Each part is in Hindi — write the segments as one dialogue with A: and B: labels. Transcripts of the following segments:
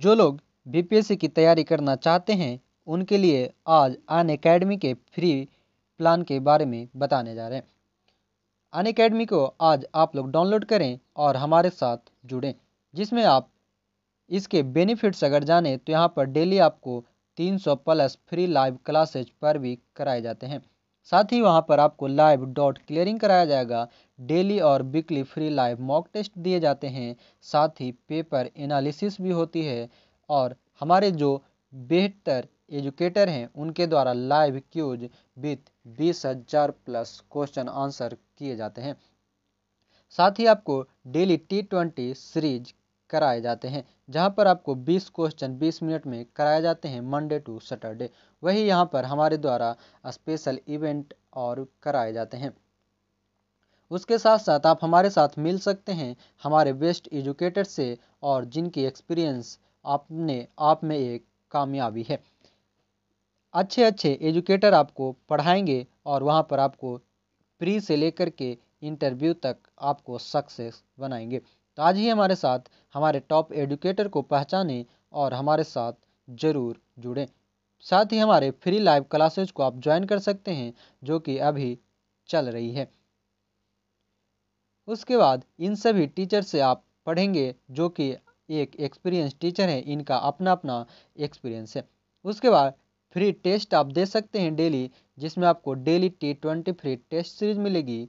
A: जो लोग बीपीएससी की तैयारी करना चाहते हैं उनके लिए आज अन अकेडमी के फ्री प्लान के बारे में बताने जा रहे हैं अन अकेडमी को आज आप लोग डाउनलोड करें और हमारे साथ जुड़ें जिसमें आप इसके बेनिफिट्स अगर जानें तो यहाँ पर डेली आपको 300 प्लस फ्री लाइव क्लासेज पर भी कराए जाते हैं साथ ही वहाँ पर आपको लाइव डॉट क्लियरिंग कराया जाएगा डेली और weekly free live mock test दिए जाते हैं साथ ही पेपर एनालिसिस भी होती है और हमारे जो बेहतर एजुकेटर हैं उनके द्वारा लाइव क्यूज विथ बीस हजार प्लस क्वेश्चन आंसर किए जाते हैं साथ ही आपको डेली टी ट्वेंटी सीरीज कराए जाते हैं जहां पर आपको 20 क्वेश्चन 20 मिनट में कराए जाते हैं मंडे टू सैटरडे वही यहां पर हमारे द्वारा स्पेशल इवेंट और कराए जाते हैं उसके साथ साथ आप हमारे साथ मिल सकते हैं हमारे बेस्ट एजुकेटर से और जिनकी एक्सपीरियंस आपने आप में एक कामयाबी है अच्छे अच्छे एजुकेटर आपको पढ़ाएंगे और वहाँ पर आपको प्री से लेकर के इंटरव्यू तक आपको सक्सेस बनाएंगे तो आज ही हमारे साथ हमारे टॉप एजुकेटर को पहचाने और हमारे साथ ज़रूर जुड़ें साथ ही हमारे फ्री लाइव क्लासेज को आप ज्वाइन कर सकते हैं जो कि अभी चल रही है उसके बाद इन सभी टीचर से आप पढ़ेंगे जो कि एक एक्सपीरियंस टीचर है इनका अपना अपना एक्सपीरियंस है उसके बाद फ्री टेस्ट आप दे सकते हैं डेली जिसमें आपको daily T twenty free test series मिलेगी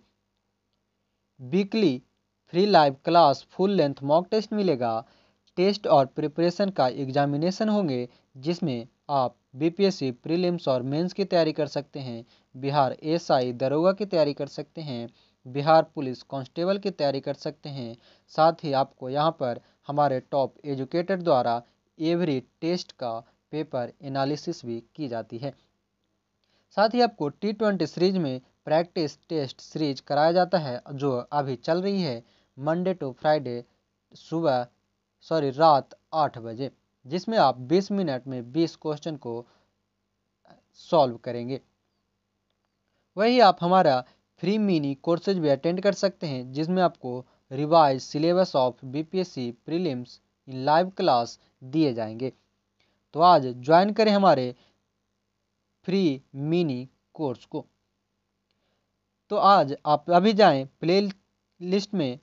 A: weekly free live class full length mock test मिलेगा टेस्ट और प्रिपरेशन का एग्जामिनेशन होंगे जिसमें आप बीपीएससी प्रीलिम्स और मेंस की तैयारी कर सकते हैं बिहार एसआई दरोगा की तैयारी कर सकते हैं बिहार पुलिस कांस्टेबल की तैयारी कर सकते हैं साथ ही आपको यहाँ पर हमारे टॉप एजुकेटर द्वारा एवरी टेस्ट का पेपर एनालिसिस भी की जाती है साथ ही आपको टी ट्वेंटी सीरीज में प्रैक्टिस टेस्ट सीरीज कराया जाता है जो अभी चल रही है मंडे टू फ्राइडे सुबह सॉरी रात आठ बजे जिसमें आप बीस मिनट में बीस क्वेश्चन को सॉल्व करेंगे वही आप हमारा फ्री मिनी कोर्सेज भी अटेंड कर सकते हैं जिसमें आपको revise syllabus of BPSC prelims in live class दिए जाएंगे तो आज ज्वाइन करें हमारे फ्री मिनी कोर्स को तो आज आप अभी जाएं प्ले लिस्ट में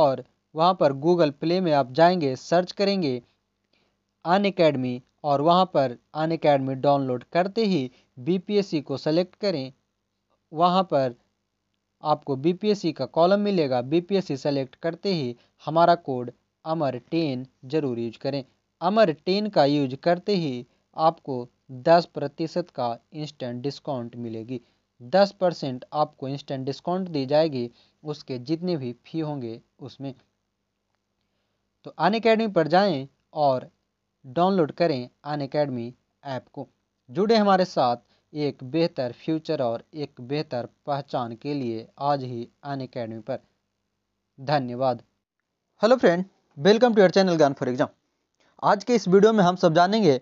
A: और वहाँ पर गूगल प्ले में आप जाएंगे सर्च करेंगे अन अकेडमी और वहाँ पर अन अकेडमी डाउनलोड करते ही बीपीएससी को सेलेक्ट करें वहाँ पर आपको बीपीएससी का कॉलम मिलेगा बीपीएससी सेलेक्ट करते ही हमारा कोड अमर टेन जरूर यूज करें अमर टेन का यूज करते ही आपको दस प्रतिशत का इंस्टेंट डिस्काउंट मिलेगी दस परसेंट आपको इंस्टेंट डिस्काउंट दी जाएगी उसके जितने भी फी होंगे उसमें तो अन अकेडमी पर जाएं और डाउनलोड करें अन अकेडमी ऐप को जुड़े हमारे साथ एक बेहतर फ्यूचर और एक बेहतर पहचान के लिए आज ही अन अकेडमी पर धन्यवाद hello friend welcome to your channel Gyan for exam आज के इस वीडियो में हम सब जानेंगे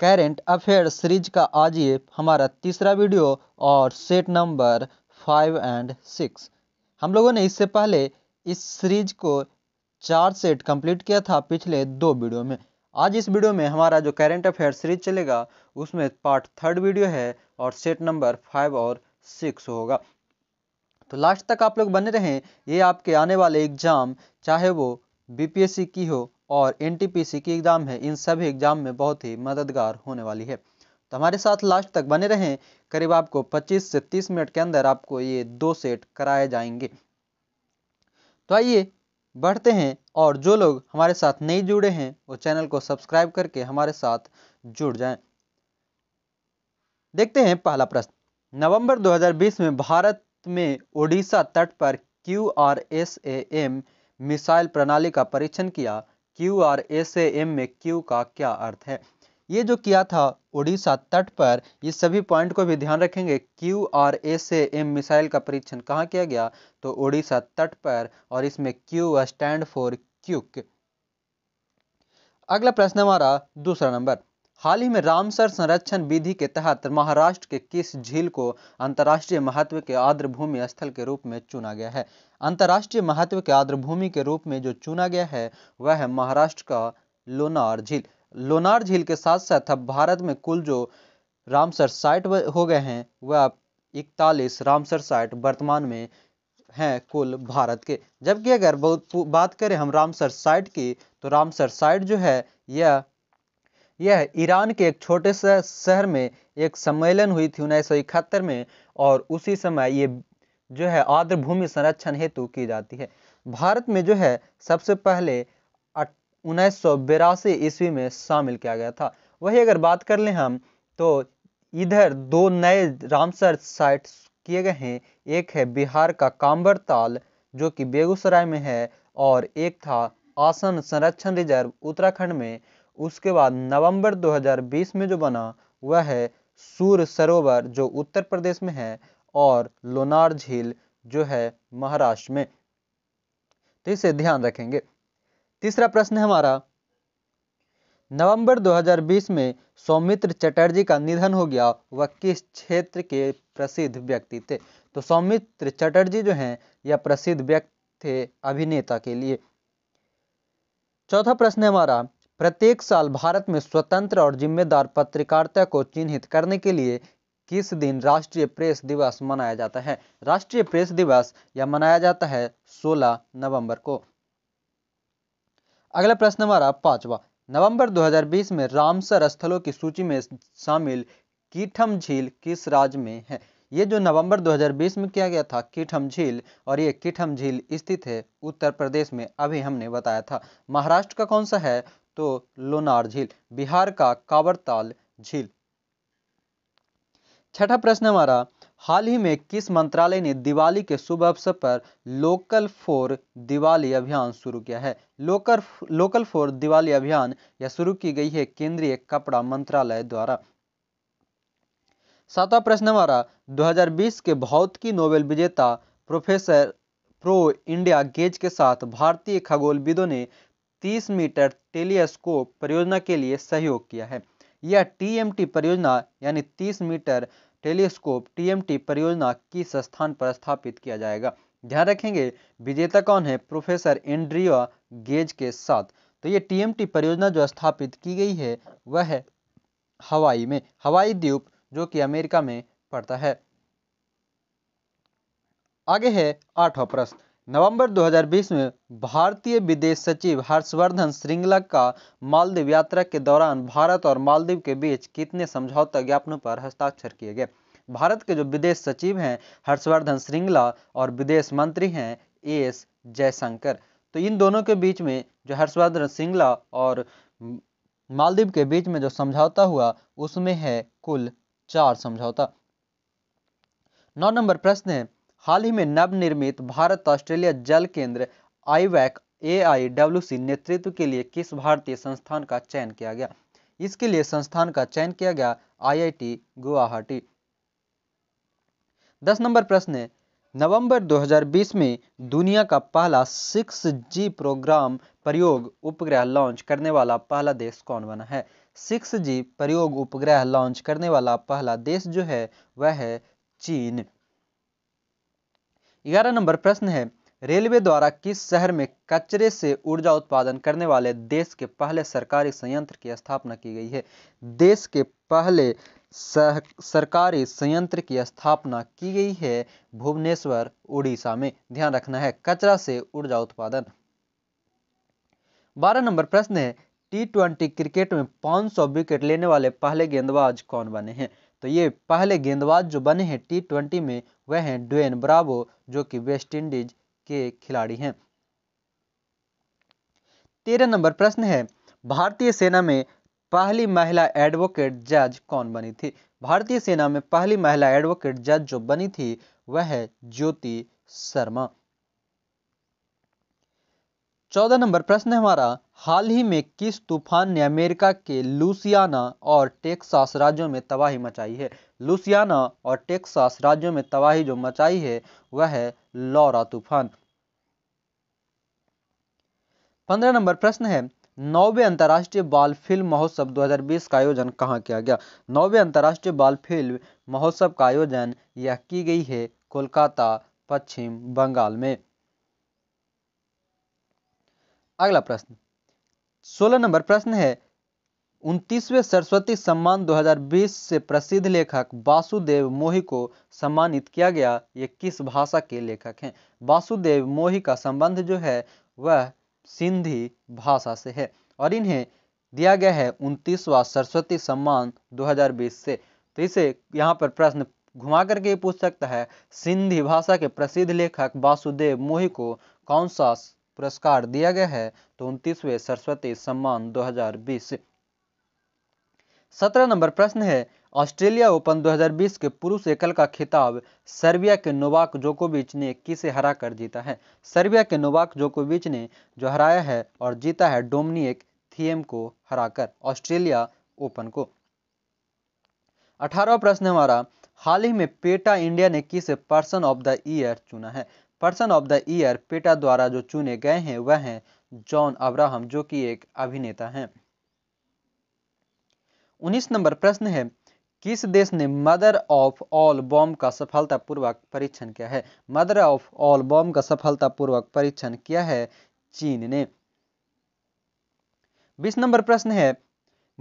A: करेंट अफेयर सीरीज का आज ये हमारा तीसरा वीडियो और set number five and six हम लोगों ने इससे पहले इस सीरीज को चार सेट कंप्लीट किया था पिछले दो वीडियो में आज इस वीडियो में हमारा जो करेंट अफेयर सीरीज चलेगा उसमें पार्ट थर्ड वीडियो है और सेट नंबर फाइव और सिक्स होगा तो लास्ट तक आप लोग बने रहें ये आपके आने वाले एग्ज़ाम चाहे वो बीपीएससी की हो और एनटीपीसी की एग्ज़ाम है इन सभी एग्ज़ाम में बहुत ही मददगार होने वाली है तो हमारे साथ लास्ट तक बने रहें करीब आपको 25 से 30 मिनट के अंदर आपको ये दो सेट कराए जाएंगे तो आइए बढ़ते हैं और जो लोग हमारे साथ नहीं जुड़े हैं वो चैनल को सब्सक्राइब करके हमारे साथ जुड़ जाएं। देखते हैं पहला प्रश्न नवंबर 2020 में भारत में ओडिशा तट पर Q R S A M missile प्रणाली का परीक्षण किया Q R S A M में क्यू का क्या अर्थ है ये जो किया था उड़ीसा तट पर ये सभी पॉइंट को भी ध्यान रखेंगे क्यू आर ए से एम मिसाइल का परीक्षण कहाँ किया गया तो उड़ीसा तट पर और इसमें क्यू स्टैंड फॉर क्यूक अगला प्रश्न हमारा दूसरा नंबर हाल ही में रामसर संरक्षण विधि के तहत महाराष्ट्र के किस झील को अंतर्राष्ट्रीय महत्व के आर्द्र भूमि स्थल के रूप में चुना गया है अंतर्राष्ट्रीय महत्व के आर्द्र भूमि के रूप में जो चुना गया है वह है महाराष्ट्र का लोनार झील लोनार झील के साथ साथ अब भारत में कुल जो रामसर साइट हो गए हैं वह अब इकतालीस रामसर साइट वर्तमान में हैं कुल भारत के जबकि अगर बहुत बात करें हम रामसर साइट की तो रामसर साइट जो है यह यह ईरान के एक छोटे से शहर में एक सम्मेलन हुई थी उन्नीस में और उसी समय ये जो है आर्द्र भूमि संरक्षण हेतु की जाती है भारत में जो है सबसे पहले उन्नीस सौ बिरासी ईस्वी में शामिल किया गया था वही अगर बात कर लें हम तो इधर दो नए रामसर साइट किए गए हैं एक है बिहार का कांबर ताल जो कि बेगूसराय में है और एक था आसन संरक्षण रिजर्व उत्तराखंड में उसके बाद नवंबर 2020 में जो बना वह है सूर सरोवर जो उत्तर प्रदेश में है और लोनार झील जो है महाराष्ट्र में तो इसे ध्यान रखेंगे तीसरा प्रश्न है हमारा नवंबर 2020 में सौमित्र चटर्जी का निधन हो गया वह किस क्षेत्र के प्रसिद्ध व्यक्ति थे तो सौमित्र चटर्जी जो हैं यह प्रसिद्ध व्यक्ति थे अभिनेता के लिए चौथा प्रश्न है हमारा प्रत्येक साल भारत में स्वतंत्र और जिम्मेदार पत्रकारिता को चिन्हित करने के लिए किस दिन राष्ट्रीय प्रेस दिवस मनाया जाता है राष्ट्रीय प्रेस दिवस यह मनाया जाता है 16 नवंबर को अगला प्रश्न हमारा पांचवा नवंबर 2020 में रामसर स्थलों की सूची में शामिल कीठम झील किस राज्य में है ये जो नवंबर 2020 में किया गया था कीठम झील और ये कीठम झील स्थित है उत्तर प्रदेश में अभी हमने बताया था महाराष्ट्र का कौन सा है तो लोनार झील बिहार का कावरताल झील छठा प्रश्न हमारा हाल ही में किस मंत्रालय ने दिवाली के शुभ अवसर पर लोकल फॉर दिवाली अभियान शुरू किया है लोकल लोकल फॉर दिवाली अभियान यह शुरू की गई है केंद्रीय कपड़ा मंत्रालय द्वारा सातवां प्रश्न हमारा 2020 के भौतिकी नोबेल विजेता प्रोफेसर प्रो इंडिया गेज के साथ भारतीय खगोलविदों ने 30 मीटर टेलीस्कोप परियोजना के लिए सहयोग किया है यह टीएमटी परियोजना यानी 30 मीटर टेलीस्कोप टीएमटी परियोजना किस स्थान पर स्थापित किया जाएगा ध्यान रखेंगे विजेता कौन है प्रोफेसर एंड्रिया गेज के साथ तो ये टीएमटी परियोजना जो स्थापित की गई है वह है हवाई में हवाई द्वीप जो कि अमेरिका में पड़ता है आगे है आठवां प्रश्न नवंबर 2020 में भारतीय विदेश सचिव हर्षवर्धन श्रृंगला का मालदीव यात्रा के दौरान भारत और मालदीव के बीच कितने समझौता ज्ञापनों पर हस्ताक्षर किए गए भारत के जो विदेश सचिव हैं हर्षवर्धन श्रृंगला और विदेश मंत्री हैं एस जयशंकर तो इन दोनों के बीच में जो हर्षवर्धन श्रृंगला और मालदीव के बीच में जो समझौता हुआ उसमें है कुल चार समझौता नौ नंबर प्रश्न है हाल ही में नवनिर्मित भारत ऑस्ट्रेलिया जल केंद्र आईवैक ए नेतृत्व के लिए किस भारतीय संस्थान का चयन किया गया इसके लिए संस्थान का चयन किया गया आईआईटी गुवाहाटी दस नंबर प्रश्न है नवंबर 2020 में दुनिया का पहला 6G प्रोग्राम प्रयोग उपग्रह लॉन्च करने वाला पहला देश कौन बना है 6G प्रयोग उपग्रह लॉन्च करने वाला पहला देश जो है वह है चीन ग्यारह नंबर प्रश्न है रेलवे द्वारा किस शहर में कचरे से ऊर्जा उत्पादन करने वाले देश के पहले सरकारी संयंत्र की स्थापना की गई है देश के पहले सरकारी संयंत्र की स्थापना की गई है भुवनेश्वर उड़ीसा में ध्यान रखना है कचरा से ऊर्जा उत्पादन बारह नंबर प्रश्न है टी ट्वेंटी क्रिकेट में 500 विकेट लेने वाले पहले गेंदबाज कौन बने हैं तो ये पहले गेंदबाज जो बने हैं टी ट्वेंटी में वह हैं ड्वेन ब्रावो जो कि वेस्ट इंडीज के खिलाड़ी हैं तेरह नंबर प्रश्न है भारतीय सेना में पहली महिला एडवोकेट जज कौन बनी थी भारतीय सेना में पहली महिला एडवोकेट जज जो बनी थी वह है ज्योति शर्मा चौदह नंबर प्रश्न है हमारा हाल ही में किस तूफान ने अमेरिका के लुसियाना और टेक्सास राज्यों में तबाही मचाई है लुसियाना और टेक्सास राज्यों में तबाही जो मचाई है वह है लौरा तूफान पंद्रह नंबर प्रश्न है नौवे अंतर्राष्ट्रीय बाल फिल्म महोत्सव 2020 का आयोजन कहाँ किया गया नौवे अंतर्राष्ट्रीय बाल फिल्म महोत्सव का आयोजन यह की गई है कोलकाता पश्चिम बंगाल में अगला प्रश्न सोलह नंबर प्रश्न है उनतीसवें सरस्वती सम्मान 2020 से प्रसिद्ध लेखक वासुदेव मोही को सम्मानित किया गया ये किस भाषा के लेखक हैं वासुदेव मोही का संबंध जो है वह सिंधी भाषा से है और इन्हें दिया गया है उनतीसवा सरस्वती सम्मान 2020 से तो इसे यहाँ पर प्रश्न घुमा करके पूछ सकता है सिंधी भाषा के प्रसिद्ध लेखक वासुदेव मोही को कौन सा पुरस्कार दिया गया है तो उनतीसवें सरस्वती सम्मान 2020 सत्रह नंबर प्रश्न है ऑस्ट्रेलिया ओपन 2020 के पुरुष एकल का खिताब सर्बिया के नोवाक जोकोविच ने किसे हरा कर जीता है सर्बिया के नोवाक जोकोविच ने जो हराया है और जीता है डोमिनिक थीएम को हराकर ऑस्ट्रेलिया ओपन को अठारवा प्रश्न हमारा हाल ही में पेटा इंडिया ने किसे पर्सन ऑफ द ईयर चुना है person of the year PETA द्वारा जो चुने गए हैं वह हैं जॉन अब्राहम जो कि एक अभिनेता हैं उन्नीस नंबर प्रश्न है किस देश ने मदर ऑफ ऑल बॉम्ब का सफलतापूर्वक परीक्षण किया है मदर ऑफ ऑल बॉम्ब का सफलतापूर्वक परीक्षण किया है चीन ने बीस नंबर प्रश्न है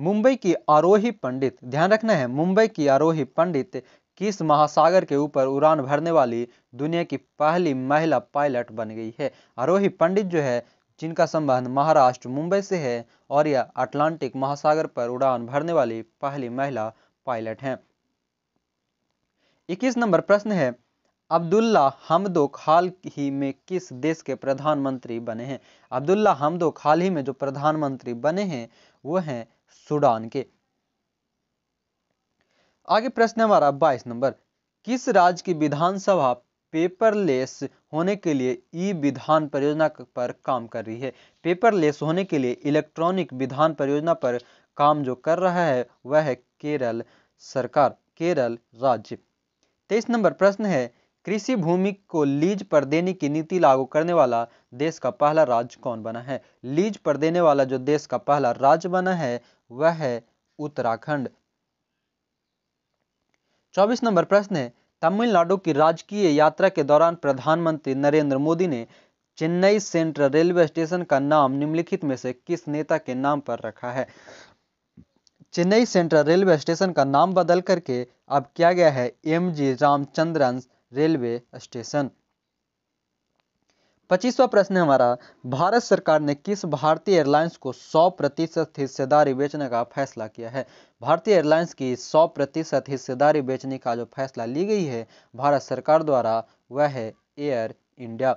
A: मुंबई की आरोही पंडित ध्यान रखना है मुंबई की आरोही पंडित किस महासागर के ऊपर उड़ान भरने वाली दुनिया की पहली महिला पायलट बन गई है आरोही पंडित जो है जिनका संबंध महाराष्ट्र मुंबई से है और यह अटलांटिक महासागर पर उड़ान भरने वाली पहली महिला पायलट हैं इक्कीस नंबर प्रश्न है अब्दुल्ला हमदोक हाल ही में किस देश के प्रधानमंत्री बने हैं अब्दुल्ला हमदोक हाल ही में जो प्रधानमंत्री बने हैं वो हैं सूडान के आगे प्रश्न हमारा बाईस नंबर किस राज्य की विधानसभा पेपरलेस होने के लिए ई विधान परियोजना पर काम कर रही है पेपरलेस होने के लिए इलेक्ट्रॉनिक विधान परियोजना पर काम जो कर रहा है वह है केरल सरकार केरल राज्य तेईस नंबर प्रश्न है कृषि भूमि को लीज पर देने की नीति लागू करने वाला देश का पहला राज्य कौन बना है लीज पर देने वाला जो देश का पहला राज्य बना है वह है उत्तराखंड चौबीस नंबर प्रश्न है तमिलनाडु की राजकीय यात्रा के दौरान प्रधानमंत्री नरेंद्र मोदी ने चेन्नई सेंट्रल रेलवे स्टेशन का नाम निम्नलिखित में से किस नेता के नाम पर रखा है चेन्नई सेंट्रल रेलवे स्टेशन का नाम बदल करके अब किया गया है M G Ramachandran railway station पच्चीसवा प्रश्न है हमारा भारत सरकार ने किस भारतीय एयरलाइंस को 100 प्रतिशत हिस्सेदारी बेचने का फैसला किया है भारतीय एयरलाइंस की 100 प्रतिशत हिस्सेदारी बेचने का जो फैसला ली गई है भारत सरकार द्वारा वह है एयर इंडिया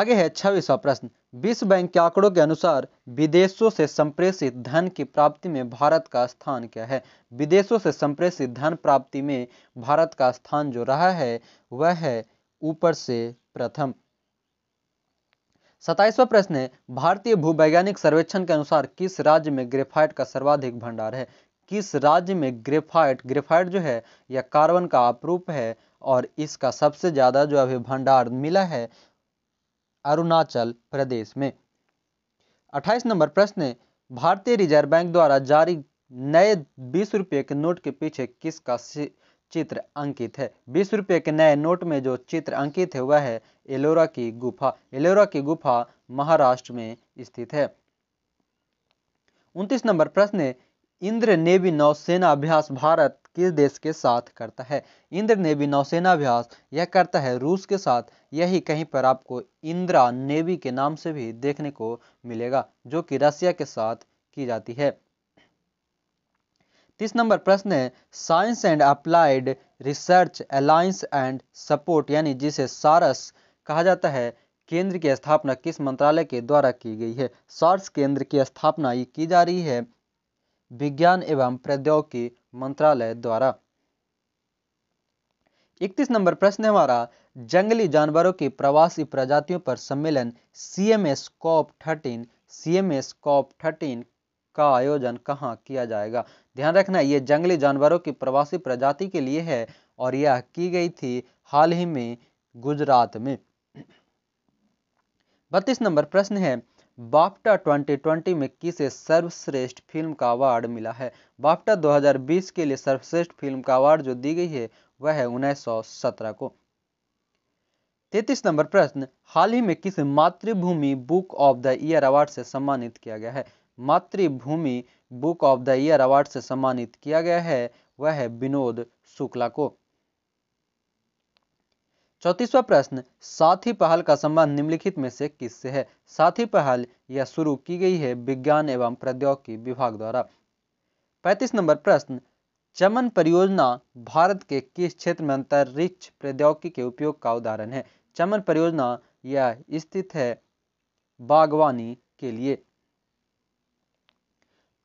A: आगे है छब्बीसवा प्रश्न विश्व बैंक के आंकड़ों के अनुसार विदेशों से संप्रेषित धन की प्राप्ति में भारत का स्थान क्या है विदेशों से संप्रेषित धन प्राप्ति में भारत का स्थान जो रहा है वह है ऊपर से प्रथम सताइसवा प्रश्न है भारतीय भूवैज्ञानिक सर्वेक्षण के अनुसार किस राज्य में ग्रेफाइट का सर्वाधिक भंडार है किस राज्य में ग्रेफाइट ग्रेफाइट जो है यह कार्बन का अपरूप है और इसका सबसे ज़्यादा जो अभी भंडार मिला है अरुणाचल प्रदेश में अट्ठाईस नंबर प्रश्न है भारतीय रिजर्व बैंक द्वारा जारी नए बीस रुपये के नोट के पीछे किसका चित्र अंकित है बीस रुपये के नए नोट में जो चित्र अंकित है वह है एलोरा की गुफा एलोरा की गुफा महाराष्ट्र में स्थित है उनतीस नंबर प्रश्न इंद्र नेवी नौसेना अभ्यास भारत किस देश के साथ करता है इंद्र नेवी नौसेना अभ्यास यह करता है रूस के साथ यही कहीं पर आपको इंदिरा नेवी के नाम से भी देखने को मिलेगा जो कि रसिया के साथ की जाती है तीस नंबर प्रश्न है science and applied research alliance and support यानी जिसे सारस कहा जाता है केंद्र की स्थापना किस मंत्रालय के द्वारा की गई है सार्स केंद्र की स्थापना ये की जा रही है विज्ञान एवं प्रौद्योगिकी मंत्रालय द्वारा इकतीस नंबर प्रश्न है हमारा जंगली जानवरों की प्रवासी प्रजातियों पर सम्मेलन C M S COP thirteen C M S COP thirteen का आयोजन कहाँ किया जाएगा ध्यान रखना ये जंगली जानवरों की प्रवासी प्रजाति के लिए है और यह की गई थी हाल ही में गुजरात में बत्तीस नंबर प्रश्न है बाप्टा 2020 में किसे सर्वश्रेष्ठ फिल्म का अवार्ड मिला है बाप्टा 2020 के लिए सर्वश्रेष्ठ फिल्म का अवार्ड जो दी गई है वह है सत्रह को तैतीस नंबर प्रश्न हाल ही में किस Mathrubhumi book of the year award से सम्मानित किया गया है Mathrubhumi book of the year award से सम्मानित किया गया है वह है विनोद शुक्ला को चौतीसवा प्रश्न साथी पहल का संबंध निम्नलिखित में से किससे है साथी पहल यह शुरू की गई है विज्ञान एवं प्रौद्योगिकी विभाग द्वारा पैंतीस नंबर प्रश्न चमन परियोजना भारत के किस क्षेत्र में अंतरिक्ष प्रौद्योगिकी के उपयोग का उदाहरण है चमन परियोजना यह स्थित है बागवानी के लिए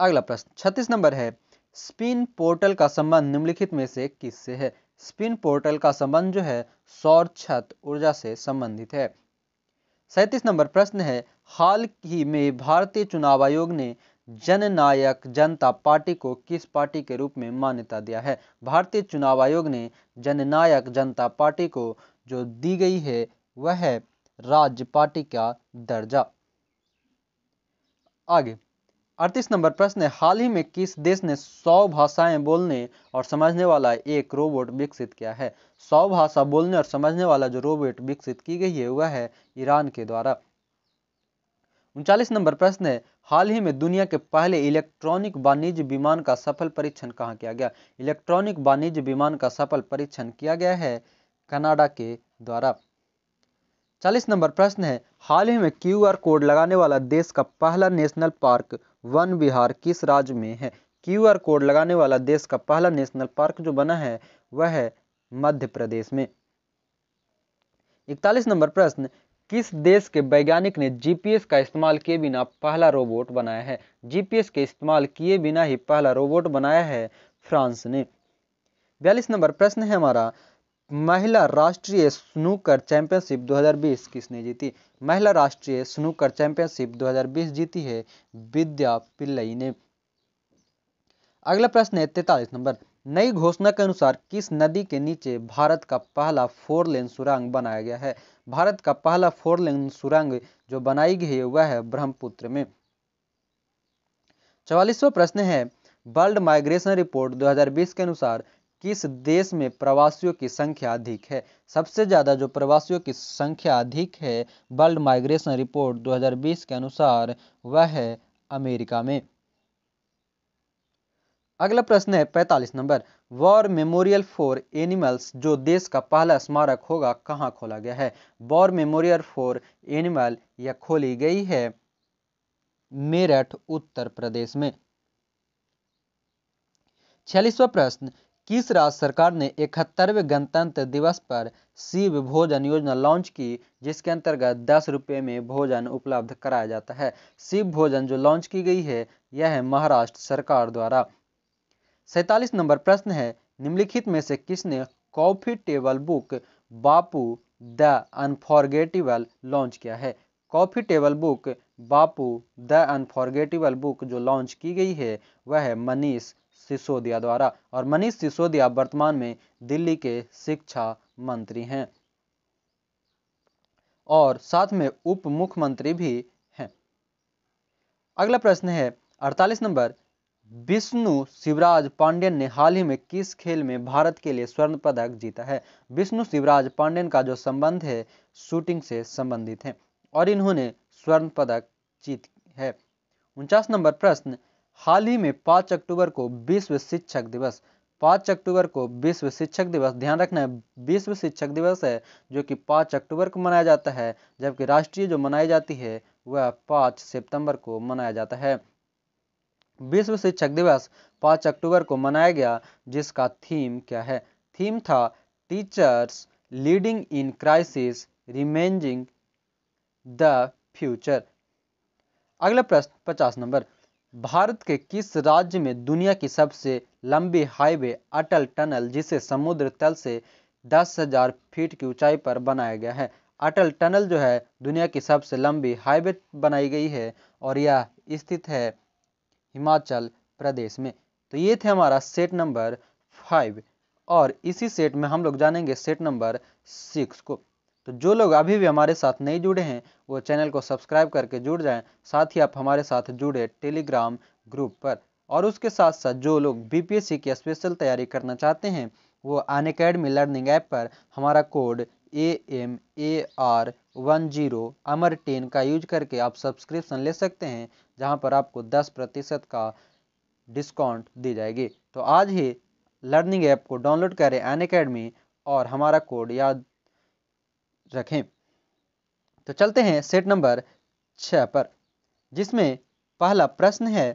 A: अगला प्रश्न छत्तीस नंबर है स्पिन पोर्टल का संबंध निम्नलिखित में से किससे है स्पिन पोर्टल का संबंध जो है सौर छत ऊर्जा से संबंधित है सैतीस नंबर प्रश्न है हाल ही में भारतीय चुनाव आयोग ने जननायक जनता पार्टी को किस पार्टी के रूप में मान्यता दिया है भारतीय चुनाव आयोग ने जननायक जनता पार्टी को जो दी गई है वह है राज्य पार्टी का दर्जा आगे अड़तीस नंबर प्रश्न है हाल ही में किस देश ने सौ भाषाएं बोलने और समझने वाला एक रोबोट विकसित किया है सौ भाषा बोलने और समझने वाला जो रोबोट विकसित की गई है वह है ईरान के द्वारा उनचालीस नंबर प्रश्न है हाल ही में दुनिया के पहले इलेक्ट्रॉनिक वाणिज्य विमान का सफल परीक्षण कहाँ किया गया इलेक्ट्रॉनिक वाणिज्य विमान का सफल परीक्षण किया गया है कनाडा के द्वारा चालीस नंबर प्रश्न है हाल ही में क्यूआर कोड लगाने वाला देश का पहला नेशनल पार्क वन विहार किस राज्य में है क्यूआर कोड लगाने वाला देश का पहला नेशनल पार्क जो बना है वह है मध्य प्रदेश में इकतालीस नंबर प्रश्न किस देश के वैज्ञानिक ने जीपीएस का इस्तेमाल किए बिना पहला रोबोट बनाया है जीपीएस के इस्तेमाल किए बिना ही पहला रोबोट बनाया है फ्रांस ने बयालीस नंबर प्रश्न है हमारा महिला राष्ट्रीय स्नूकर चैंपियनशिप 2020 किसने जीती महिला राष्ट्रीय स्नूकर चैंपियनशिप 2020 जीती है विद्या पिल्लई ने अगला प्रश्न है तैतालीस नंबर नई घोषणा के अनुसार किस नदी के नीचे भारत का पहला फोर लेन सुरंग बनाया गया है भारत का पहला फोर लेन सुरंग जो बनाई गई है वह है ब्रह्मपुत्र में चवालीसवा प्रश्न है वर्ल्ड माइग्रेशन रिपोर्ट 2020 के अनुसार किस देश में प्रवासियों की संख्या अधिक है सबसे ज़्यादा जो प्रवासियों की संख्या अधिक है वर्ल्ड माइग्रेशन रिपोर्ट 2020 के अनुसार वह है अमेरिका में अगला प्रश्न है 45 number war memorial for animals जो देश का पहला स्मारक होगा कहाँ खोला गया है वॉर मेमोरियल फॉर एनिमल यह खोली गई है मेरठ उत्तर प्रदेश में छियालीसवा प्रश्न किस राज्य सरकार ने इकहत्तरवें गणतंत्र दिवस पर शिव भोजन योजना लॉन्च की जिसके अंतर्गत दस रुपये में भोजन उपलब्ध कराया जाता है शिव भोजन जो लॉन्च की गई है यह है महाराष्ट्र सरकार द्वारा सैतालीस नंबर प्रश्न है निम्नलिखित में से किसने coffee table book Bapu the unforgettable launch किया है coffee table book Bapu the unforgettable book जो लॉन्च की गई है वह है मनीष सिसोदिया द्वारा और मनीष सिसोदिया वर्तमान में दिल्ली के शिक्षा मंत्री हैं और साथ में उप मुख्यमंत्री भी हैं अगला प्रश्न है 48 नंबर विष्णु शिवराज पांडेन ने हाल ही में किस खेल में भारत के लिए स्वर्ण पदक जीता है विष्णु शिवराज पांडेन का जो संबंध है शूटिंग से संबंधित है और इन्होंने स्वर्ण पदक जीत है उनचास नंबर प्रश्न हाल ही में पांच अक्टूबर को विश्व शिक्षक दिवस पांच अक्टूबर को विश्व शिक्षक दिवस ध्यान रखना है विश्व शिक्षक दिवस है जो कि पांच अक्टूबर को मनाया जाता है जबकि राष्ट्रीय जो मनाई जाती है वह पांच सितंबर को मनाया जाता है विश्व शिक्षक दिवस पांच अक्टूबर को मनाया गया जिसका थीम क्या है थीम था teachers leading in crisis reimagining the future अगला प्रश्न पचास नंबर भारत के किस राज्य में दुनिया की सबसे लंबी हाईवे अटल टनल जिसे समुद्र तल से दस हजार फीट की ऊंचाई पर बनाया गया है अटल टनल जो है दुनिया की सबसे लंबी हाईवे बनाई गई है और यह स्थित है हिमाचल प्रदेश में तो ये थे हमारा सेट नंबर फाइव और इसी सेट में हम लोग जानेंगे सेट नंबर सिक्स को तो जो लोग अभी भी हमारे साथ नहीं जुड़े हैं वो चैनल को सब्सक्राइब करके जुड़ जाएं साथ ही आप हमारे साथ जुड़े टेलीग्राम ग्रुप पर और उसके साथ साथ जो लोग बीपीएससी की स्पेशल तैयारी करना चाहते हैं वो अन अकेडमी लर्निंग ऐप पर हमारा code A M A R one zero Amar ten का यूज करके आप सब्सक्रिप्शन ले सकते हैं जहाँ पर आपको दस प्रतिशत का डिस्काउंट दी जाएगी तो आज ही लर्निंग ऐप को डाउनलोड करें अन और हमारा कोड याद रखें तो चलते हैं सेट नंबर छह पर जिसमें पहला प्रश्न है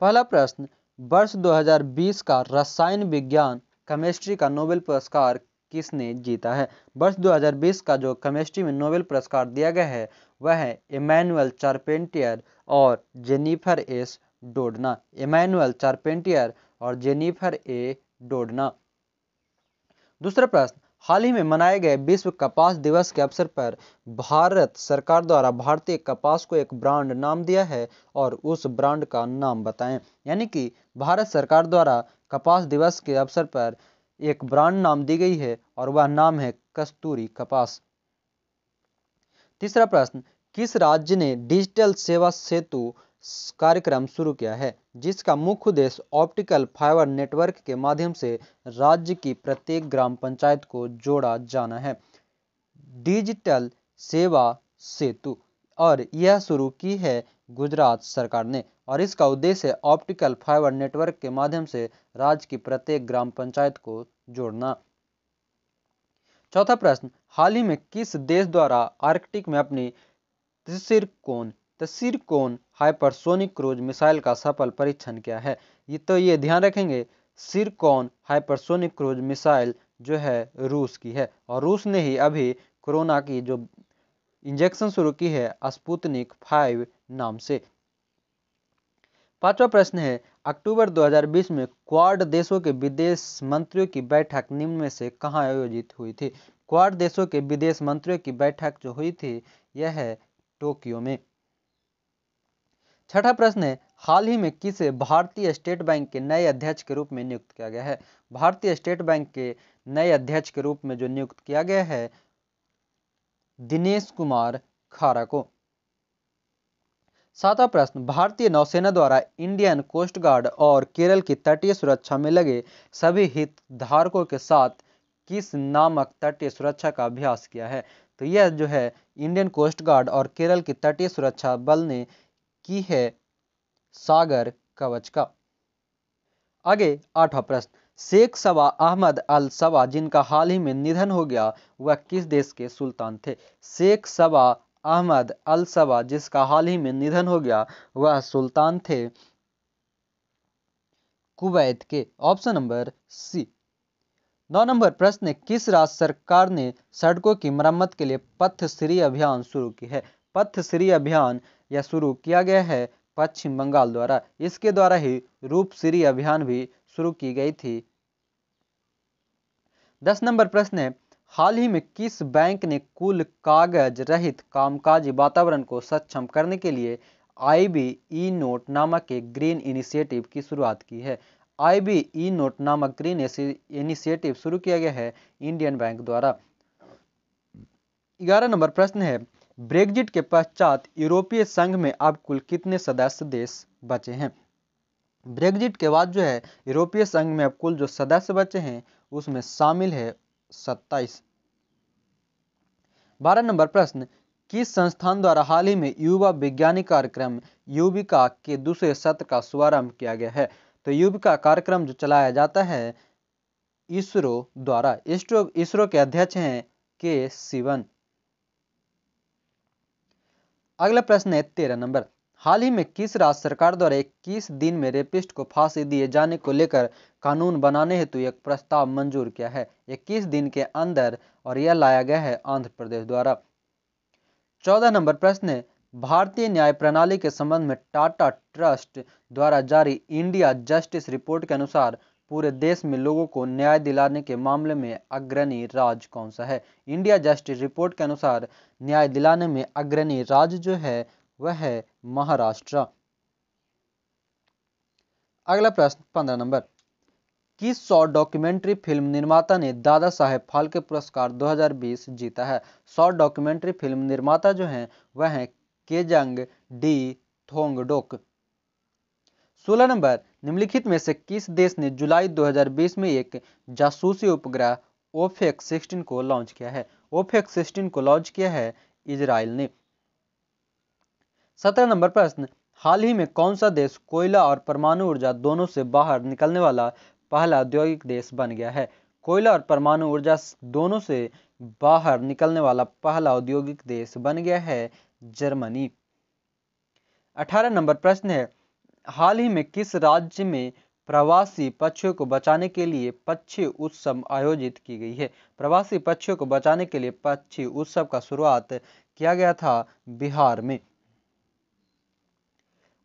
A: पहला प्रश्न वर्ष 2020 का रसायन विज्ञान केमिस्ट्री का नोबेल पुरस्कार किसने जीता है वर्ष 2020 का जो केमिस्ट्री में नोबेल पुरस्कार दिया गया है वह है इमैनुअल चार्पेंटियर और Jennifer S Doudna Emmanuelle Charpentier और जेनिफर ए डोडना दूसरा प्रश्न हाल ही में मनाए गए विश्व कपास दिवस के अवसर पर भारत सरकार द्वारा भारतीय कपास को एक ब्रांड नाम दिया है और उस ब्रांड का नाम बताएं यानी कि भारत सरकार द्वारा कपास दिवस के अवसर पर एक ब्रांड नाम दी गई है और वह नाम है कस्तूरी कपास तीसरा प्रश्न किस राज्य ने डिजिटल सेवा सेतु कार्यक्रम शुरू किया है जिसका मुख्य उद्देश्य ऑप्टिकल फाइबर नेटवर्क के माध्यम से राज्य की प्रत्येक ग्राम पंचायत को जोड़ा जाना है डिजिटल सेवा सेतु और यह शुरू की है गुजरात सरकार ने और इसका उद्देश्य ऑप्टिकल फाइबर नेटवर्क के माध्यम से राज्य की प्रत्येक ग्राम पंचायत को जोड़ना चौथा प्रश्न हाल ही में किस देश द्वारा आर्कटिक में अपनी तस्वीर कोन तस्वीर कोन हाइपरसोनिक क्रूज मिसाइल का सफल परीक्षण किया है ये तो ये ध्यान रखेंगे सिरकॉन हाइपरसोनिक क्रूज मिसाइल जो है रूस की है और रूस ने ही अभी कोरोना की जो इंजेक्शन शुरू की है स्पुतनिक फाइव नाम से पांचवा प्रश्न है अक्टूबर 2020 में क्वाड देशों के विदेश मंत्रियों की बैठक निम्न में से कहाँ आयोजित हुई थी क्वाड देशों के विदेश मंत्रियों की बैठक जो हुई थी यह है टोक्यो में छठा प्रश्न है हाल ही में किसे भारतीय स्टेट बैंक के नए अध्यक्ष के रूप में नियुक्त किया गया है भारतीय स्टेट बैंक के नए अध्यक्ष के रूप में जो नियुक्त किया गया है दिनेश कुमार खारा को सातवा प्रश्न भारतीय नौसेना द्वारा इंडियन कोस्ट गार्ड और केरल की तटीय सुरक्षा में लगे सभी हितधारकों के साथ किस नामक तटीय सुरक्षा का अभ्यास किया है तो यह जो है इंडियन कोस्ट गार्ड और केरल की तटीय सुरक्षा बल ने की है सागर कवच का आगे आठवां प्रश्न शेख सवा अहमद अल सवा जिनका हाल ही में निधन हो गया वह किस देश के सुल्तान थे शेख सवा अहमद अल सवा जिसका हाल ही में निधन हो गया वह सुल्तान थे कुवैत के ऑप्शन नंबर सी नौ नंबर प्रश्न किस राज्य सरकार ने सड़कों की मरम्मत के लिए पथश्री अभियान शुरू की है पथश्री अभियान या शुरू किया गया है पश्चिम बंगाल द्वारा इसके द्वारा ही सीरी अभियान भी शुरू की गई थी दस नंबर प्रश्न है हाल ही में किस बैंक ने कुल कागज रहित कामकाजी वातावरण को सक्षम करने के लिए आई बी ई नोट नामक एक ग्रीन इनिशिएटिव की शुरुआत की है आई बी ई नोट नामक ग्रीन इनिशिएटिव शुरू किया गया है इंडियन बैंक द्वारा ग्यारह नंबर प्रश्न है ब्रेग्जिट के पश्चात यूरोपीय संघ में अब कुल कितने सदस्य देश बचे हैं ब्रेग्जिट के बाद जो है यूरोपीय संघ में अब कुल जो सदस्य बचे हैं उसमें शामिल है सत्ताईस बारह नंबर प्रश्न किस संस्थान द्वारा हाल ही में युवा वैज्ञानिक कार्यक्रम युविका के दूसरे सत्र का शुभारंभ किया गया है तो युविका कार्यक्रम जो चलाया जाता है इसरो द्वारा इसरो इसरो के अध्यक्ष हैं के शिवन अगला प्रश्न है तेरह नंबर हाल ही में किस राज्य सरकार द्वारा इक्कीस दिन में रेपिस्ट को फांसी दिए जाने को लेकर कानून बनाने हेतु एक प्रस्ताव मंजूर किया है इक्कीस दिन के अंदर और यह लाया गया है आंध्र प्रदेश द्वारा चौदह नंबर प्रश्न है भारतीय न्याय प्रणाली के संबंध में टाटा ट्रस्ट द्वारा जारी इंडिया जस्टिस रिपोर्ट के अनुसार पूरे देश में लोगों को न्याय दिलाने के मामले में अग्रणी राज्य कौन सा है इंडिया जस्टिस रिपोर्ट के अनुसार न्याय दिलाने में अग्रणी राज्य जो है वह है महाराष्ट्र अगला प्रश्न पंद्रह नंबर किस शॉर्ट डॉक्यूमेंट्री फिल्म निर्माता ने दादा साहेब फाल्के पुरस्कार 2020 जीता है शॉर्ट डॉक्यूमेंट्री फिल्म निर्माता जो हैं वह हैं केजंग डी थोंगडोक सोलह नंबर निम्नलिखित में से किस देश ने जुलाई 2020 में एक जासूसी उपग्रह ओफेक सिक्सटीन को लॉन्च किया है ओफेक सिक्सटीन को लॉन्च किया है इजराइल ने सत्रह नंबर प्रश्न हाल ही में कौन सा देश कोयला और परमाणु ऊर्जा दोनों से बाहर निकलने वाला पहला औद्योगिक देश बन गया है कोयला और परमाणु ऊर्जा दोनों से बाहर निकलने वाला पहला औद्योगिक देश बन गया है जर्मनी अठारह नंबर प्रश्न है हाल ही में किस राज्य में प्रवासी पक्षियों को बचाने के लिए पक्षी उत्सव आयोजित की गई है प्रवासी पक्षियों को बचाने के लिए पक्षी उत्सव का शुरुआत किया गया था बिहार में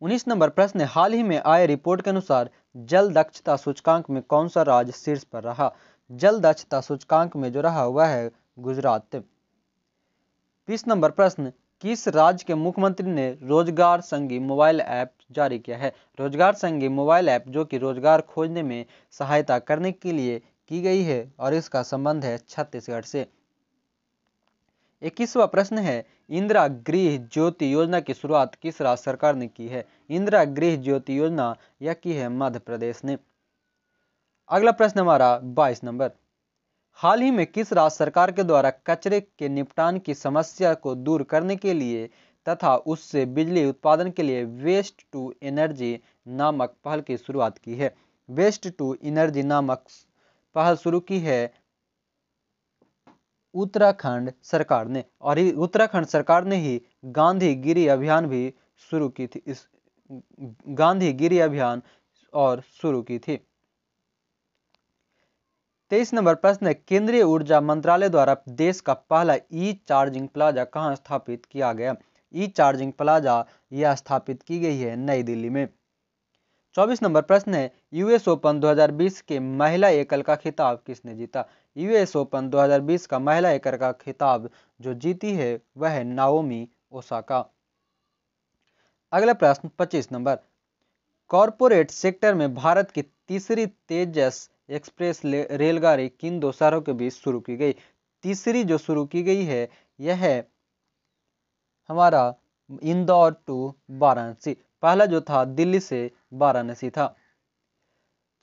A: उन्नीस नंबर प्रश्न हाल ही में आए रिपोर्ट के अनुसार जल दक्षता सूचकांक में कौन सा राज्य शीर्ष पर रहा जल दक्षता सूचकांक में जो रहा वह है गुजरात बीस नंबर प्रश्न किस राज्य के मुख्यमंत्री ने रोजगार संगी मोबाइल ऐप जारी किया है रोजगार संगी मोबाइल ऐप जो कि रोजगार खोजने में सहायता करने के लिए की गई है और इसका संबंध है छत्तीसगढ़ से इक्कीसवा प्रश्न है इंदिरा गृह ज्योति योजना की शुरुआत किस राज्य सरकार ने की है इंदिरा गृह ज्योति योजना यह की है मध्य प्रदेश ने अगला प्रश्न हमारा बाईस नंबर हाल ही में किस राज्य सरकार के द्वारा कचरे के निपटान की समस्या को दूर करने के लिए तथा उससे बिजली उत्पादन के लिए वेस्ट टू एनर्जी नामक पहल की शुरुआत की है वेस्ट टू एनर्जी नामक पहल शुरू की है उत्तराखंड सरकार ने और उत्तराखंड सरकार ने ही गांधी गिरी अभियान भी शुरू की थी इस गांधी गिरी अभियान और शुरू की थी तेईस नंबर प्रश्न है केंद्रीय ऊर्जा मंत्रालय द्वारा देश का पहला ई चार्जिंग प्लाजा कहाँ स्थापित किया गया ई चार्जिंग प्लाजा यह स्थापित की गई है नई दिल्ली में चौबीस नंबर प्रश्न है यूएस ओपन 2020 के महिला एकल का खिताब किसने जीता यूएस ओपन 2020 का महिला एकल का खिताब जो जीती है वह है नाओमी ओसाका अगला प्रश्न 25 नंबर कॉरपोरेट सेक्टर में भारत की तीसरी तेजस एक्सप्रेस रेलगाड़ी किन दो शहरों के बीच शुरू की गई तीसरी जो शुरू की गई है यह है हमारा इंदौर टू वाराणसी पहला जो था दिल्ली से वाराणसी था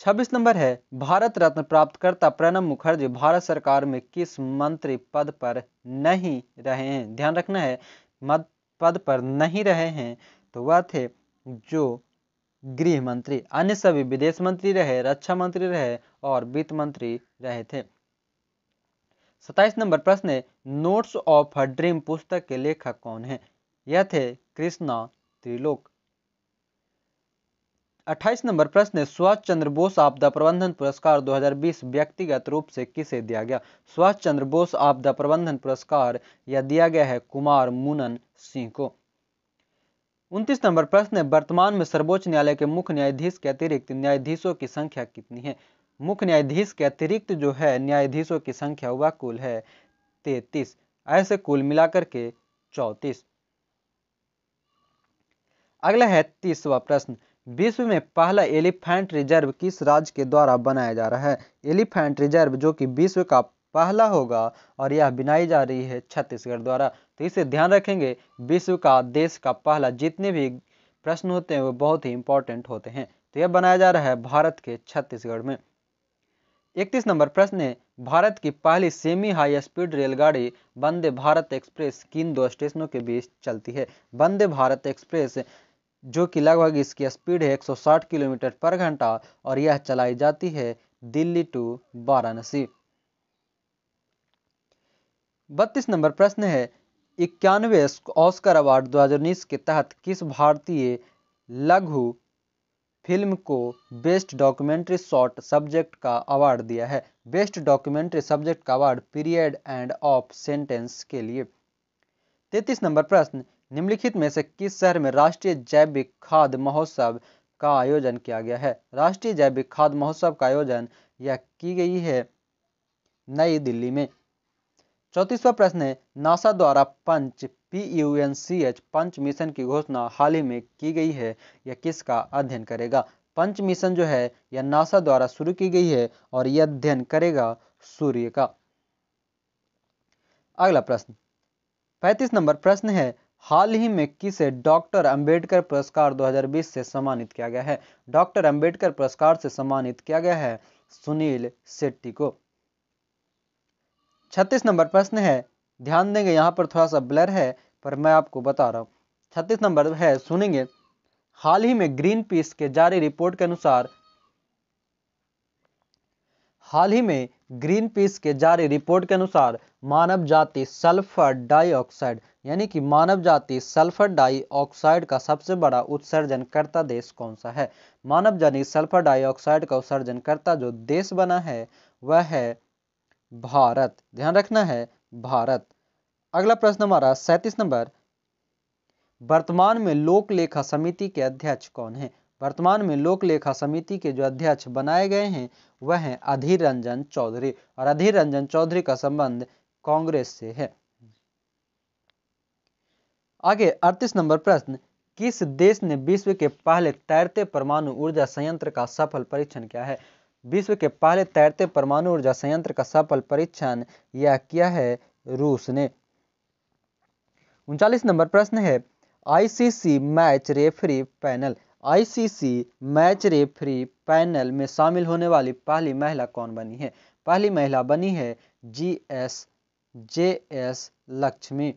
A: छब्बीस नंबर है भारत रत्न प्राप्तकर्ता प्रणब मुखर्जी भारत सरकार में किस मंत्री पद पर नहीं रहे हैं ध्यान रखना है मत पद पर नहीं रहे हैं तो वह थे जो गृह मंत्री अन्य सभी विदेश मंत्री रहे रक्षा मंत्री रहे और वित्त मंत्री रहे थे सताइस नंबर प्रश्न है नोट्स ऑफ अ ड्रीम पुस्तक के लेखक कौन है यह थे कृष्णा त्रिलोक अट्ठाईस नंबर प्रश्न है सुभाष चंद्र बोस आपदा प्रबंधन पुरस्कार 2020 व्यक्तिगत रूप से किसे दिया गया सुभाष चंद्र बोस आपदा प्रबंधन पुरस्कार यह दिया गया है कुमार मुनन सिंह को उनतीस नंबर प्रश्न है वर्तमान में सर्वोच्च न्यायालय के मुख्य न्यायाधीश के अतिरिक्त न्यायाधीशों की संख्या कितनी है मुख्य न्यायाधीश के अतिरिक्त जो है न्यायाधीशों की संख्या वह कुल है तैतीस ऐसे कुल मिलाकर के चौतीस अगला है तीसवा प्रश्न विश्व में पहला एलिफेंट रिजर्व किस राज्य के द्वारा बनाया जा रहा है एलिफेंट रिजर्व जो कि विश्व का पहला होगा और यह बनाई जा रही है छत्तीसगढ़ द्वारा तो इसे ध्यान रखेंगे विश्व का देश का पहला जितने भी प्रश्न होते हैं वो बहुत ही इंपॉर्टेंट होते हैं तो यह बनाया जा रहा है भारत के छत्तीसगढ़ में इकतीस नंबर प्रश्न है भारत की पहली सेमी हाई स्पीड रेलगाड़ी वंदे भारत एक्सप्रेस किन दो स्टेशनों के बीच चलती है वंदे भारत एक्सप्रेस जो कि लगभग इसकी स्पीड है 160 किलोमीटर पर घंटा और यह चलाई जाती है दिल्ली टू वाराणसी बत्तीस नंबर प्रश्न है इक्यानवे ऑस्कर अवार्ड 2019 के तहत किस भारतीय लघु फिल्म को बेस्ट डॉक्यूमेंट्री शॉर्ट सब्जेक्ट का अवार्ड दिया है बेस्ट डॉक्यूमेंट्री सब्जेक्ट का award period end of sentence के लिए तैतीस नंबर प्रश्न निम्नलिखित में से किस शहर में राष्ट्रीय जैविक खाद महोत्सव का आयोजन किया गया है राष्ट्रीय जैविक खाद महोत्सव का आयोजन यह की गई है नई दिल्ली में चौतीसवा प्रश्न है नासा द्वारा punch P U N C H punch mission की घोषणा हाल ही में की गई है यह किसका अध्ययन करेगा पंच मिशन जो है यह नासा द्वारा शुरू की गई है और यह अध्ययन करेगा सूर्य का अगला प्रश्न पैंतीस नंबर प्रश्न है हाल ही में किसे डॉक्टर अंबेडकर पुरस्कार 2020 से सम्मानित किया गया है डॉक्टर अंबेडकर पुरस्कार से सम्मानित किया गया है सुनील शेट्टी को छत्तीस नंबर प्रश्न है ध्यान देंगे यहाँ पर थोड़ा सा ब्लर है पर मैं आपको बता रहा हूँ छत्तीस नंबर है सुनेंगे हाल ही में ग्रीन पीस के जारी रिपोर्ट के अनुसार हाल ही में ग्रीन पीस के जारी रिपोर्ट के अनुसार मानव जाति सल्फर डाइऑक्साइड यानी कि मानव जाति सल्फर डाइऑक्साइड का सबसे बड़ा उत्सर्जनकर्ता देश कौन सा है मानव जाति सल्फर डाइऑक्साइड का उत्सर्जनकर्ता जो देश बना है वह है भारत ध्यान रखना है भारत अगला प्रश्न हमारा सैंतीस नंबर वर्तमान में लोक लेखा समिति के अध्यक्ष कौन है वर्तमान में लोक लेखा समिति के जो अध्यक्ष बनाए गए हैं वह हैं अधीर रंजन चौधरी और अधीर रंजन चौधरी का संबंध कांग्रेस से है आगे अड़तीस नंबर प्रश्न किस देश ने विश्व के पहले तैरते परमाणु ऊर्जा संयंत्र का सफल परीक्षण किया है विश्व के पहले तैरते परमाणु ऊर्जा संयंत्र का सफल परीक्षण यह किया है रूस ने उनचालीस नंबर प्रश्न है ICC match referee panel ICC match referee panel में शामिल होने वाली पहली महिला कौन बनी है पहली महिला बनी है G S J S Lakshmi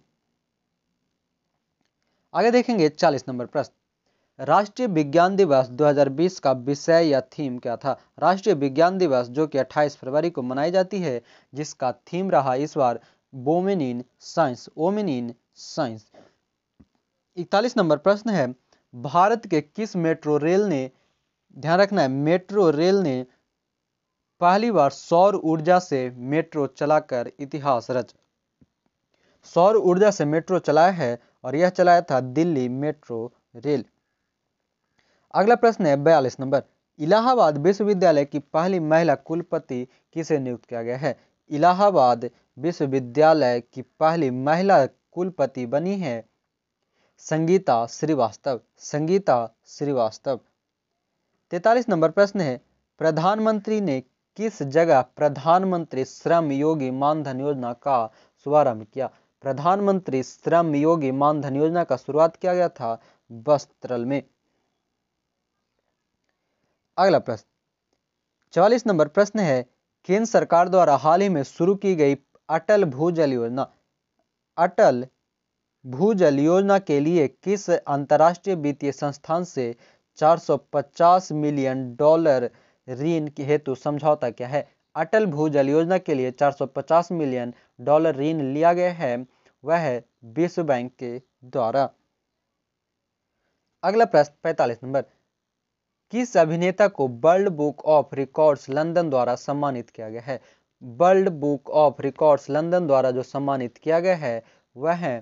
A: आगे देखेंगे चालीस नंबर प्रश्न राष्ट्रीय विज्ञान दिवस 2020 का विषय या थीम क्या था राष्ट्रीय विज्ञान दिवस जो कि 28 फरवरी को मनाई जाती है जिसका थीम रहा इस बार women in science women in science इकतालीस नंबर प्रश्न है भारत के किस मेट्रो रेल ने ध्यान रखना है मेट्रो रेल ने पहली बार सौर ऊर्जा से मेट्रो चलाकर इतिहास रच सौर ऊर्जा से मेट्रो चलाया है और यह चलाया था दिल्ली मेट्रो रेल अगला प्रश्न है बयालीस नंबर इलाहाबाद विश्वविद्यालय की पहली महिला कुलपति किसे नियुक्त किया गया है इलाहाबाद विश्वविद्यालय की पहली महिला कुलपति बनी है संगीता श्रीवास्तव संगीता श्रीवास्तव तैतालीस नंबर प्रश्न है प्रधानमंत्री ने किस जगह प्रधानमंत्री श्रम योगी मानधन योजना का शुभारंभ किया प्रधानमंत्री श्रम योगी मानधन योजना का शुरुआत किया गया था बस्त्रल में अगला प्रश्न चवालीस नंबर प्रश्न है केंद्र सरकार द्वारा हाल ही में शुरू की गई अटल भूजल योजना अटल भूजल योजना के लिए किस अंतर्राष्ट्रीय वित्तीय संस्थान से 450 मिलियन डॉलर ऋण हेतु समझौता क्या है अटल भूजल योजना के लिए 450 मिलियन डॉलर ऋण लिया गया है वह विश्व बैंक के द्वारा अगला प्रश्न 45 नंबर किस अभिनेता को World Book of Records London द्वारा सम्मानित किया गया है World Book of Records London द्वारा जो सम्मानित किया गया है वह है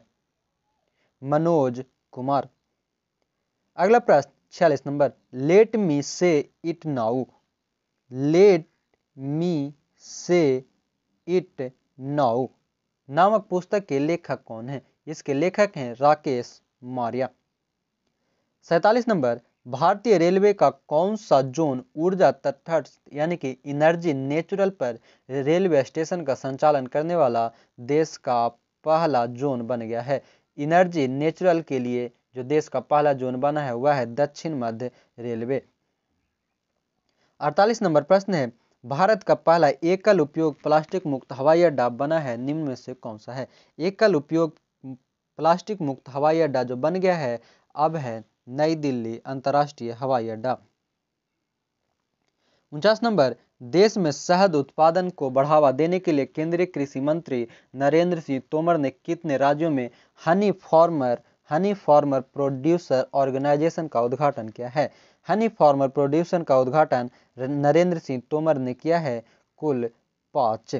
A: मनोज कुमार अगला प्रश्न छियालीस नंबर लेट मी से इट नाउ लेट मी से इट नाउ नामक पुस्तक के लेखक कौन है इसके लेखक हैं राकेश मारिया सैतालीस नंबर भारतीय रेलवे का कौन सा जोन ऊर्जा तटस्थ यानी कि इनर्जी नेचुरल पर रेलवे स्टेशन का संचालन करने वाला देश का पहला जोन बन गया है इनर्जी नेचुरल के लिए जो देश का पहला जोन बना है वह है दक्षिण मध्य रेलवे 48 नंबर प्रश्न है भारत का पहला एकल उपयोग प्लास्टिक मुक्त हवाई अड्डा बना है निम्न में से कौन सा है एकल उपयोग प्लास्टिक मुक्त हवाई अड्डा जो बन गया है अब है नई दिल्ली अंतर्राष्ट्रीय हवाई अड्डा उनचास नंबर देश में शहद उत्पादन को बढ़ावा देने के लिए केंद्रीय कृषि मंत्री नरेंद्र सिंह तोमर ने कितने राज्यों में honey farmer honey farmer producer organisation का उद्घाटन किया है हनी फार्मर प्रोड्यूसर का उद्घाटन नरेंद्र सिंह तोमर ने किया है कुल पाँच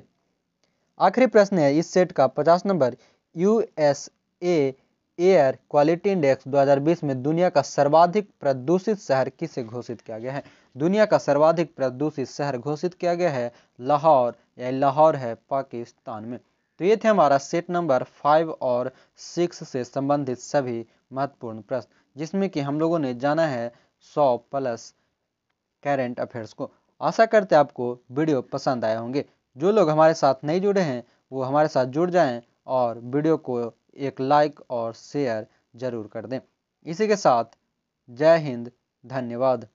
A: आखिरी प्रश्न है इस सेट का पचास number USA air quality index 2020 में दुनिया का सर्वाधिक प्रदूषित शहर किसे घोषित किया गया है दुनिया का सर्वाधिक प्रदूषित शहर घोषित किया गया है लाहौर या लाहौर है पाकिस्तान में तो ये थे हमारा सेट नंबर फाइव और सिक्स से संबंधित सभी महत्वपूर्ण प्रश्न जिसमें कि हम लोगों ने जाना है सौ प्लस करेंट अफेयर्स को आशा करते आपको वीडियो पसंद आए होंगे जो लोग हमारे साथ नहीं जुड़े हैं वो हमारे साथ जुड़ जाएं और वीडियो को एक लाइक और शेयर ज़रूर कर दें इसी के साथ जय हिंद धन्यवाद